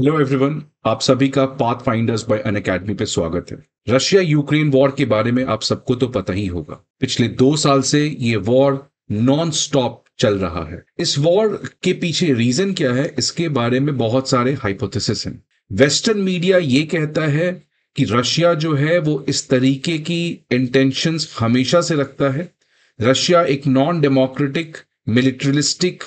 hello everyone आप सभी का path finders by Unacademy पे स्वागत है रशिया यूक्रेन वॉर के बारे में आप सबको तो पता ही होगा पिछले दो साल से ये वॉर नॉन स्टॉप चल रहा है इस वॉर के पीछे रीजन क्या है इसके बारे में बहुत सारे हाइपोथेसिस हैं वेस्टर्न मीडिया ये कहता है कि रशिया जो है वो इस तरीके की इंटेंशन हमेशा से रखता है रशिया एक नॉन डेमोक्रेटिक मिलिट्रिलिस्टिक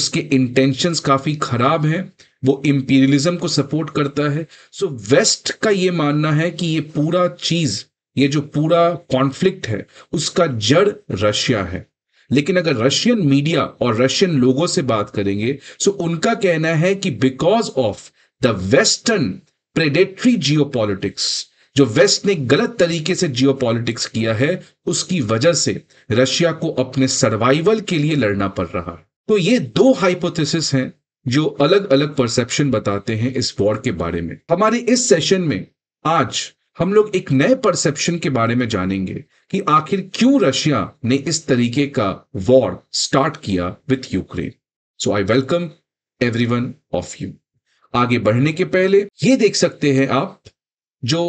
उसके इंटेंशंस काफी खराब हैं वो इंपीरियलिज्म को सपोर्ट करता है सो so, वेस्ट का ये मानना है कि ये पूरा चीज ये जो पूरा कॉन्फ्लिक्ट है उसका जड़ रशिया है लेकिन अगर रशियन मीडिया और रशियन लोगों से बात करेंगे सो so उनका कहना है कि because of the western predatory geo जो वेस्ट ने गलत तरीके से जियो किया है उसकी वजह से रशिया को अपने सर्वाइवल के लिए लड़ना पड़ रहा है तो ये दो हाइपोथेसिस हैं जो अलग अलग परसेप्शन बताते हैं इस वॉर के बारे में हमारे इस सेशन में आज हम लोग एक नए परसेप्शन के बारे में जानेंगे कि आखिर क्यों रशिया ने इस तरीके का वॉर स्टार्ट किया with Ukraine so I welcome every one of you आगे बढ़ने के पहले ये देख सकते हैं आप जो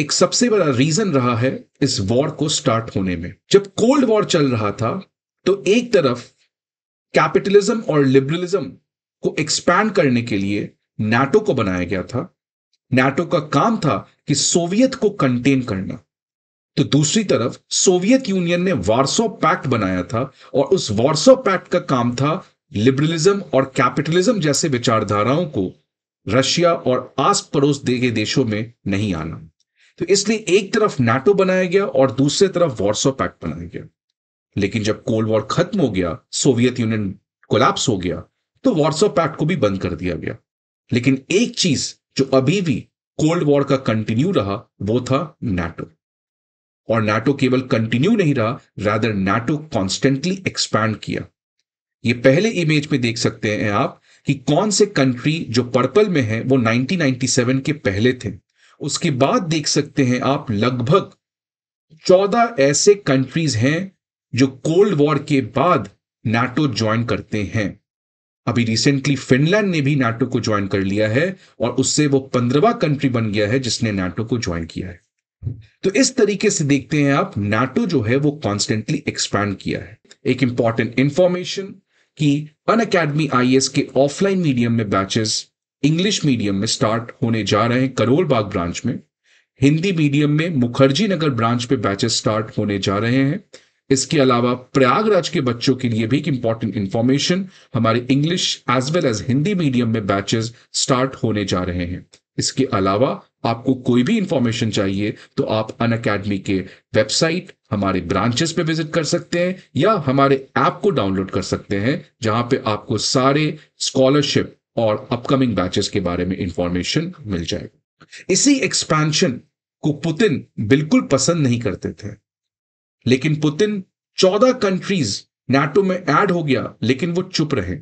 एक सबसे बड़ा रीजन रहा है इस वॉर को स्टार्ट होने में जब कोल्ड वॉर चल रहा था तो एक तरफ कैपिटलिज्म और लिबरलिज्म को एक्सपैंड करने के लिए नाटो को बनाया गया था नाटो का काम था कि सोवियत को कंटेन करना तो दूसरी तरफ सोवियत यूनियन ने वार्सो पैक्ट बनाया था और उस वार्सो पैक्ट का काम था लिबरलिज्म और कैपिटलिज्म जैसे विचारधाराओं को रशिया और आस पड़ोस दे देशों में नहीं आना तो इसलिए एक तरफ नाटो बनाया गया और दूसरे तरफ वार्सो पैक्ट बनाया गया लेकिन जब कोल्ड वॉर खत्म हो गया सोवियत यूनियन कोलैप्स हो गया तो व्हाट्सएप एक्ट को भी बंद कर दिया गया लेकिन एक चीज जो अभी भी कोल्ड वॉर का कंटिन्यू रहा वो था नाटो और नाटो केवल कंटिन्यू नहीं रहा रादर नाटो कॉन्स्टेंटली एक्सपैंड किया ये पहले इमेज में देख सकते हैं आप कि कौन से कंट्री जो पर्पल में है वो 1997 के पहले थे उसके बाद देख सकते हैं आप लगभग 14 ऐसे कंट्रीज हैं जो कोल्ड वॉर के बाद नाटो ज्वाइन करते हैं अभी रिसेंटली फिनलैंड ने भी नाटो को ज्वाइन कर लिया है और उससे वो पंद्रवा कंट्री बन गया है जिसने नाटो को ज्वाइन किया है तो इस तरीके से देखते हैं आप नाटो जो है वो कॉन्स्टेंटली एक्सपैंड किया है एक इंपॉर्टेंट इंफॉर्मेशन कि अन अकेडमी आई के ऑफलाइन मीडियम में बैचेस इंग्लिश मीडियम में स्टार्ट होने जा रहे हैं करोल बाग ब्रांच में हिंदी मीडियम में मुखर्जी नगर ब्रांच पे बैचेस स्टार्ट होने जा रहे हैं इसके अलावा प्रयागराज के बच्चों के लिए भी एक इंपॉर्टेंट इंफॉर्मेशन हमारे English as well as Hindi medium में बैचेस स्टार्ट होने जा रहे हैं इसके अलावा आपको कोई भी इंफॉर्मेशन चाहिए तो आप अन अकेडमी के वेबसाइट हमारे ब्रांचेस पे विजिट कर सकते हैं या हमारे ऐप को डाउनलोड कर सकते हैं जहां पे आपको सारे स्कॉलरशिप और अपकमिंग बैचेस के बारे में इंफॉर्मेशन मिल जाएगी इसी एक्सपेंशन को पुतिन बिल्कुल पसंद नहीं करते थे लेकिन पुतिन चौदह कंट्रीज नाटो में ऐड हो गया लेकिन वो चुप रहे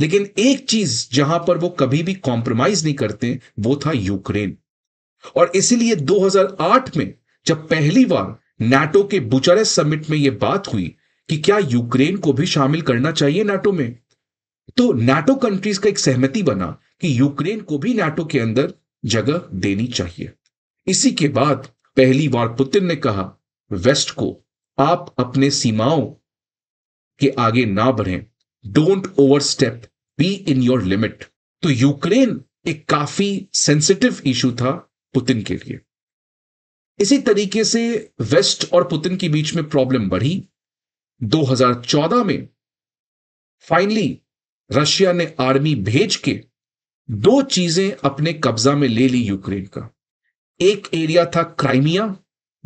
लेकिन एक चीज जहां पर वो कभी भी कॉम्प्रोमाइज नहीं करते वो था यूक्रेन और इसीलिए 2008 में जब पहली बार नाटो के बुचारे समिट में यह बात हुई कि क्या यूक्रेन को भी शामिल करना चाहिए नाटो में तो नाटो कंट्रीज का एक सहमति बना कि यूक्रेन को भी नाटो के अंदर जगह देनी चाहिए इसी के बाद पहली बार पुतिन ने कहा वेस्ट को आप अपने सीमाओं के आगे ना बढ़ें don't overstep be in your limit तो यूक्रेन एक काफी सेंसिटिव इशू था पुतिन के लिए इसी तरीके से वेस्ट और पुतिन के बीच में प्रॉब्लम बढ़ी 2014 में फाइनली रशिया ने आर्मी भेज के दो चीजें अपने कब्जा में ले ली यूक्रेन का एक एरिया था क्राइमिया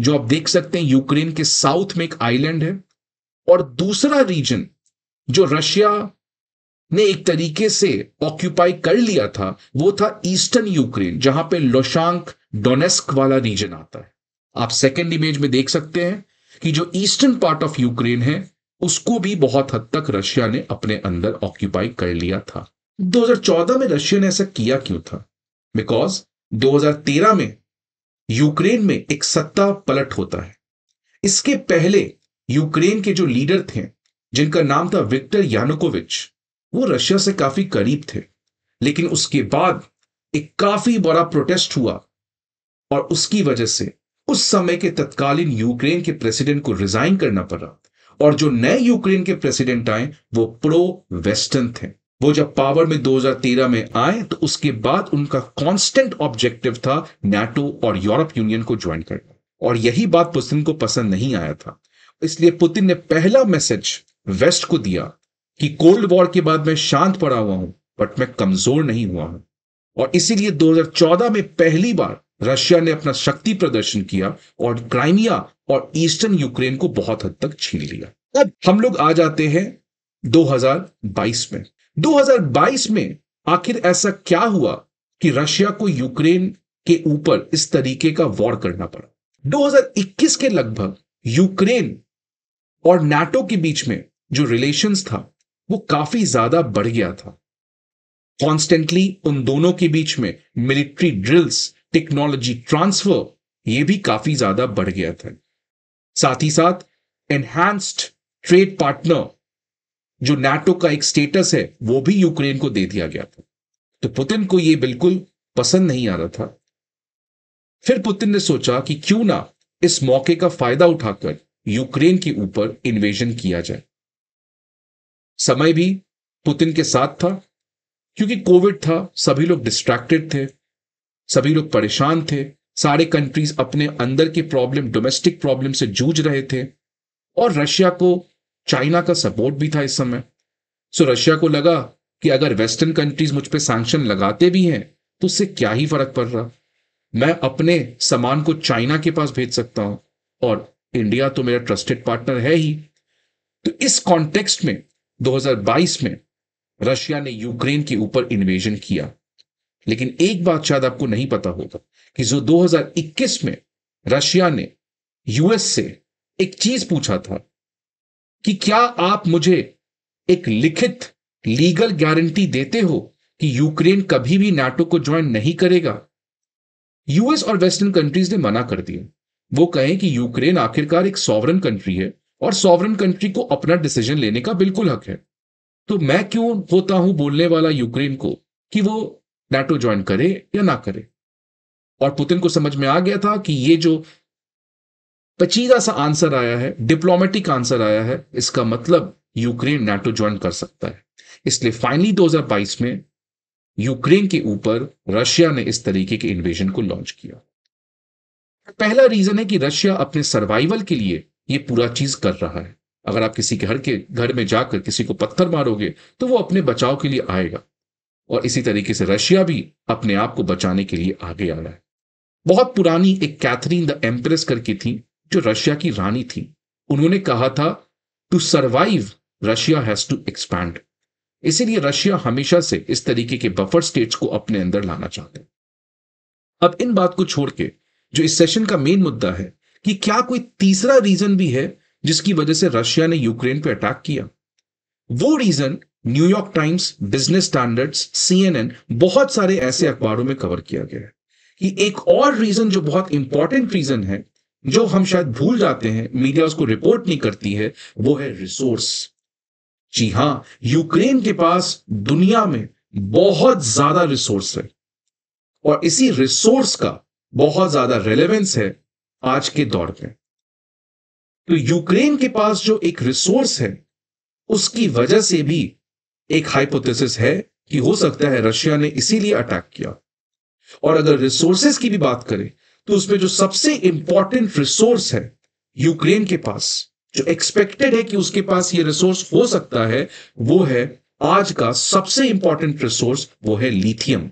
जो आप देख सकते हैं यूक्रेन के साउथ में एक आइलैंड है और दूसरा रीजन जो रशिया ने एक तरीके से ऑक्यूपाई कर लिया था वो था ईस्टर्न यूक्रेन जहां पे लोशांक डोनेस्क वाला रीजन आता है आप सेकेंड इमेज में देख सकते हैं कि जो ईस्टर्न पार्ट ऑफ यूक्रेन है उसको भी बहुत हद तक रशिया ने अपने अंदर ऑक्यूपाई कर लिया था 2014 में रशिया ने ऐसा किया क्यों था बिकॉज 2013 में यूक्रेन में एक सत्ता पलट होता है इसके पहले यूक्रेन के जो लीडर थे जिनका नाम था विक्टर यानुकोविच वो रशिया से काफी करीब थे लेकिन उसके बाद एक काफी बड़ा प्रोटेस्ट हुआ और उसकी वजह से उस समय के तत्कालीन यूक्रेन के प्रेसिडेंट को रिजाइन करना पड़ा और जो नए यूक्रेन के प्रेसिडेंट आए वो प्रो वेस्टर्न थे वो जब पावर में 2013 में आए तो उसके बाद उनका कांस्टेंट ऑब्जेक्टिव था नाटो और यूरोप यूनियन को ज्वाइन करना और यही बात पुतिन को पसंद नहीं आया था इसलिए पुतिन ने पहला मैसेज वेस्ट को दिया कि कोल्ड वॉर के बाद मैं शांत पड़ा हुआ हूं बट मैं कमजोर नहीं हुआ हूं और इसीलिए 2014 में पहली बार रशिया ने अपना शक्ति प्रदर्शन किया और क्राइमिया और ईस्टर्न यूक्रेन को बहुत हद तक छीन लिया अब हम लोग आ जाते हैं 2022 में 2022 में आखिर ऐसा क्या हुआ कि रशिया को यूक्रेन के ऊपर इस तरीके का वॉर करना पड़ा 2021 के लगभग यूक्रेन और नाटो के बीच में जो रिलेशंस था वो काफी ज्यादा बढ़ गया था कॉन्स्टेंटली उन दोनों के बीच में मिलिट्री ड्रिल्स टेक्नोलॉजी ट्रांसफर ये भी काफी ज्यादा बढ़ गया था साथ ही साथ एनहैंस्ड ट्रेड पार्टनर जो नाटो का एक स्टेटस है वो भी यूक्रेन को दे दिया गया था तो पुतिन को ये बिल्कुल पसंद नहीं आ रहा था फिर पुतिन ने सोचा कि क्यों ना इस मौके का फायदा उठाकर यूक्रेन के ऊपर इन्वेजन किया जाए समय भी पुतिन के साथ था क्योंकि कोविड था सभी लोग डिस्ट्रैक्टेड थे सभी लोग परेशान थे सारे कंट्रीज अपने अंदर के प्रॉब्लम डोमेस्टिक प्रॉब्लम से जूझ रहे थे और रशिया को चाइना का सपोर्ट भी था इस समय सो रशिया को लगा कि अगर वेस्टर्न कंट्रीज मुझ पर सैंक्शन लगाते भी हैं तो उससे क्या ही फर्क पड़ रहा मैं अपने सामान को चाइना के पास भेज सकता हूं और इंडिया तो मेरा ट्रस्टेड पार्टनर है ही तो इस कॉन्टेक्स्ट में 2022 में रशिया ने यूक्रेन के ऊपर इन्वेजन किया लेकिन एक बात शायद आपको नहीं पता होगा कि जो 2021 में रशिया ने यूएस से एक चीज पूछा था कि क्या आप मुझे एक लिखित लीगल गारंटी देते हो कि यूक्रेन कभी भी नाटो को ज्वाइन नहीं करेगा यूएस और वेस्टर्न कंट्रीज ने मना कर दिया वो कहें कि यूक्रेन आखिरकार एक सॉवरन कंट्री है और सॉवरन कंट्री को अपना डिसीजन लेने का बिल्कुल हक है तो मैं क्यों होता हूं बोलने वाला यूक्रेन को कि वो नाटो ज्वाइन करे या ना करे और पुतिन को समझ में आ गया था कि ये जो पचीदा सा आंसर आया है डिप्लोमेटिक आंसर आया है इसका मतलब यूक्रेन नाटो ज्वाइन कर सकता है इसलिए फाइनली 2022 में यूक्रेन के ऊपर रशिया ने इस तरीके के इन्वेजन को लॉन्च किया पहला रीजन है कि रशिया अपने सर्वाइवल के लिए ये पूरा चीज कर रहा है अगर आप किसी के घर के घर में जाकर किसी को पत्थर मारोगे तो वो अपने बचाव के लिए आएगा और इसी तरीके से रशिया भी अपने आप को बचाने के लिए आगे आ रहा है बहुत पुरानी एक कैथरीन द एम्प्रेस करके थी जो रशिया की रानी थी उन्होंने कहा था to survive Russia has to expand इसीलिए रशिया हमेशा से इस तरीके के बफर स्टेट्स को अपने अंदर लाना चाहते हैं अब इन बात को छोड़ के जो इस सेशन का मेन मुद्दा है कि क्या कोई तीसरा रीजन भी है जिसकी वजह से रशिया ने यूक्रेन पर अटैक किया वो reason New York Times Business Standards CNN बहुत सारे ऐसे अखबारों में कवर किया गया है कि एक और रीजन जो बहुत इंपॉर्टेंट रीजन है जो हम शायद भूल जाते हैं मीडिया उसको रिपोर्ट नहीं करती है वो है रिसोर्स जी हां यूक्रेन के पास दुनिया में बहुत ज्यादा रिसोर्स है और इसी रिसोर्स का बहुत ज्यादा रेलेवेंस है आज के दौर में तो यूक्रेन के पास जो एक रिसोर्स है उसकी वजह से भी एक हाइपोथेसिस है कि हो सकता है रशिया ने इसीलिए अटैक किया और अगर रिसोर्सेस की भी बात करें तो उसमें जो सबसे इंपॉर्टेंट रिसोर्स है यूक्रेन के पास जो एक्सपेक्टेड है कि उसके पास ये रिसोर्स हो सकता है वो है आज का सबसे इंपॉर्टेंट रिसोर्स वो है लिथियम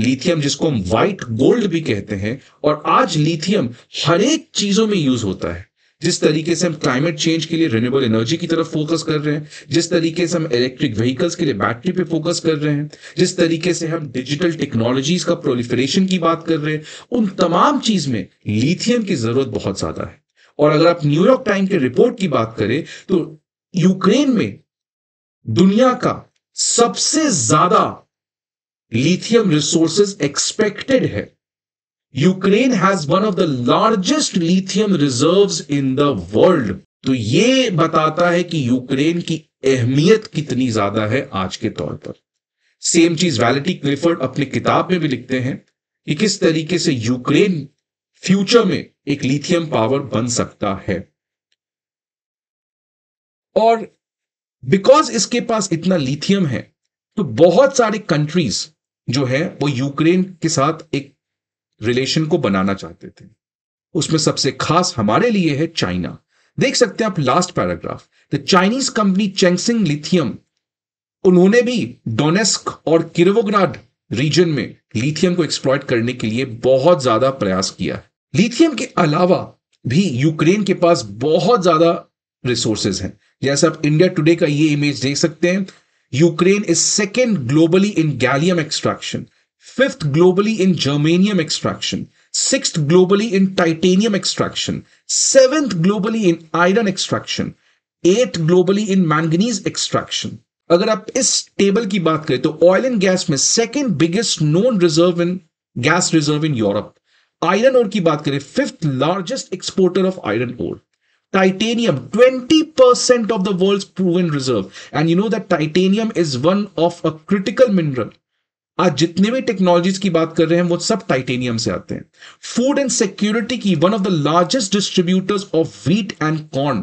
लिथियम जिसको हम व्हाइट गोल्ड भी कहते हैं और आज लिथियम हर एक चीजों में यूज होता है जिस तरीके से हम क्लाइमेट चेंज के लिए रिन्यूएबल एनर्जी की तरफ फोकस कर रहे हैं जिस तरीके से हम इलेक्ट्रिक व्हीकल्स के लिए बैटरी पे फोकस कर रहे हैं जिस तरीके से हम डिजिटल टेक्नोलॉजीज का प्रोलिफरेशन की बात कर रहे हैं उन तमाम चीज में लिथियम की जरूरत बहुत ज्यादा है और अगर आप न्यूयॉर्क टाइम के रिपोर्ट की बात करें तो यूक्रेन में दुनिया का सबसे ज्यादा लिथियम रिसोर्सेज एक्सपेक्टेड है Ukraine has one of the largest lithium reserves in the world तो ये बताता है कि यूक्रेन की अहमियत कितनी ज्यादा है आज के तौर पर सेम चीज वैलिटी क्लिफर्ड अपनी किताब में भी लिखते हैं कि किस तरीके से यूक्रेन फ्यूचर में एक लिथियम पावर बन सकता है और बिकॉज इसके पास इतना लिथियम है तो बहुत सारे कंट्रीज जो है वो यूक्रेन के साथ एक रिलेशन को बनाना चाहते थे उसमें सबसे खास हमारे लिए है चाइना देख सकते हैं आप last paragraph the Chinese company Chengxin lithium उन्होंने भी डोनेस्क और किरवोग्राड रीजन में लिथियम को एक्सप्लॉयट करने के लिए बहुत ज्यादा प्रयास किया लिथियम के अलावा भी यूक्रेन के पास बहुत ज्यादा रिसोर्सेज हैं जैसे आप इंडिया टुडे का ये इमेज देख सकते हैं Ukraine is second globally in gallium extraction fifth globally in germanium extraction, sixth globally in titanium extraction, seventh globally in iron extraction, eighth globally in manganese extraction अगर आप इस टेबल की बात करें तो ऑयल एंड गैस में second biggest known reserve in gas reserve in Europe iron ore की बात करें fifth largest exporter of iron ore titanium 20% of the world's proven reserve and you know that titanium is one of a critical mineral आज जितने भी technologies की बात कर रहे हैं वो सब टाइटेनियम से आते हैं फूड एंड सिक्योरिटी की one of the largest distributors of wheat and corn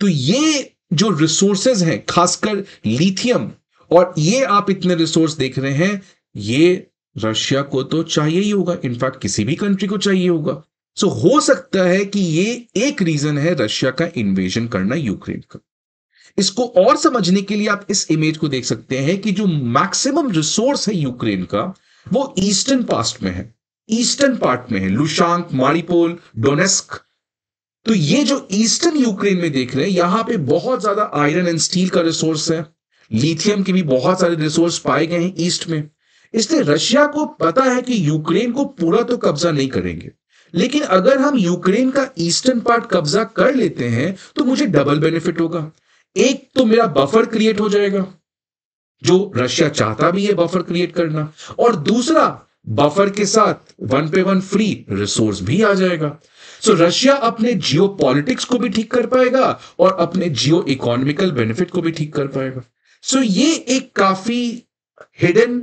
तो ये जो रिसोर्सेज हैं खासकर लिथियम और ये आप इतने रिसोर्स देख रहे हैं ये रशिया को तो चाहिए ही होगा इनफैक्ट किसी भी कंट्री को चाहिए होगा सो so, हो सकता है कि ये एक रीजन है रशिया का इन्वेजन करना यूक्रेन का इसको और समझने के लिए आप इस इमेज को देख सकते हैं कि जो मैक्सिमम रिसोर्स है यूक्रेन का वो ईस्टर्न पास्ट में है ईस्टर्न पार्ट में है लुशांक मारिपोल डोनेस्क तो ये जो ईस्टर्न यूक्रेन में देख रहे हैं यहां पे बहुत ज्यादा आयरन एंड स्टील का रिसोर्स है लिथियम के भी बहुत सारे रिसोर्स पाए गए हैं ईस्ट में इसलिए रशिया को पता है कि यूक्रेन को पूरा तो कब्जा नहीं करेंगे लेकिन अगर हम यूक्रेन का ईस्टर्न पार्ट कब्जा कर लेते हैं तो मुझे डबल बेनिफिट होगा एक तो मेरा बफर क्रिएट हो जाएगा जो रशिया चाहता भी है बफर क्रिएट करना और दूसरा बफर के साथ वन पे वन फ्री रिसोर्स भी आ जाएगा सो so, रशिया अपने जियो पॉलिटिक्स को भी ठीक कर पाएगा और अपने जियो इकोनॉमिकल बेनिफिट को भी ठीक कर पाएगा सो so, ये एक काफी hidden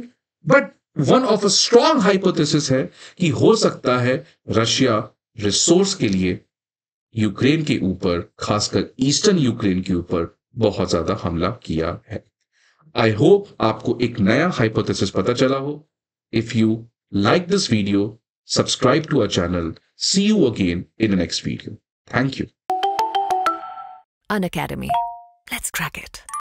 but one of a strong hypothesis है कि हो सकता है रशिया रिसोर्स के लिए यूक्रेन के ऊपर खासकर ईस्टर्न यूक्रेन के ऊपर बहुत ज्यादा हमला किया है आई होप आपको एक नया हाइपोथेसिस पता चला हो if you like this video subscribe to our channel see you again in next video thank you on academy